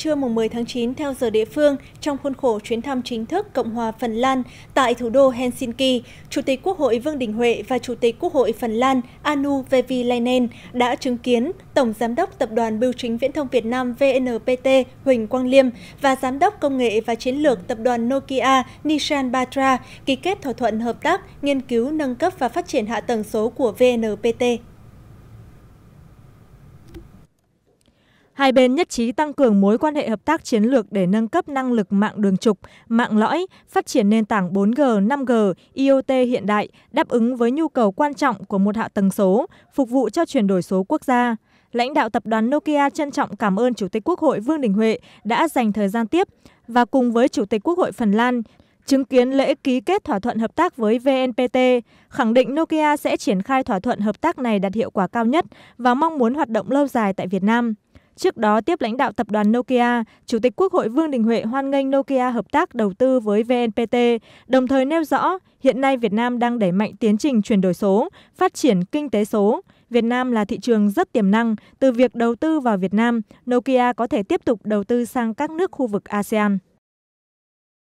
Trưa 10 tháng 9 theo giờ địa phương, trong khuôn khổ chuyến thăm chính thức Cộng hòa Phần Lan tại thủ đô Helsinki, Chủ tịch Quốc hội Vương Đình Huệ và Chủ tịch Quốc hội Phần Lan Anu Vevilainen đã chứng kiến Tổng Giám đốc Tập đoàn Bưu chính Viễn thông Việt Nam VNPT Huỳnh Quang Liêm và Giám đốc Công nghệ và Chiến lược Tập đoàn Nokia Nishan Batra ký kết thỏa thuận hợp tác, nghiên cứu nâng cấp và phát triển hạ tầng số của VNPT. Hai bên nhất trí tăng cường mối quan hệ hợp tác chiến lược để nâng cấp năng lực mạng đường trục, mạng lõi, phát triển nền tảng 4G, 5G, IoT hiện đại, đáp ứng với nhu cầu quan trọng của một hạ tầng số, phục vụ cho chuyển đổi số quốc gia. Lãnh đạo tập đoàn Nokia trân trọng cảm ơn Chủ tịch Quốc hội Vương Đình Huệ đã dành thời gian tiếp và cùng với Chủ tịch Quốc hội Phần Lan chứng kiến lễ ký kết thỏa thuận hợp tác với VNPT, khẳng định Nokia sẽ triển khai thỏa thuận hợp tác này đạt hiệu quả cao nhất và mong muốn hoạt động lâu dài tại Việt Nam. Trước đó tiếp lãnh đạo tập đoàn Nokia, Chủ tịch Quốc hội Vương Đình Huệ hoan nghênh Nokia hợp tác đầu tư với VNPT, đồng thời nêu rõ hiện nay Việt Nam đang đẩy mạnh tiến trình chuyển đổi số, phát triển kinh tế số. Việt Nam là thị trường rất tiềm năng, từ việc đầu tư vào Việt Nam, Nokia có thể tiếp tục đầu tư sang các nước khu vực ASEAN.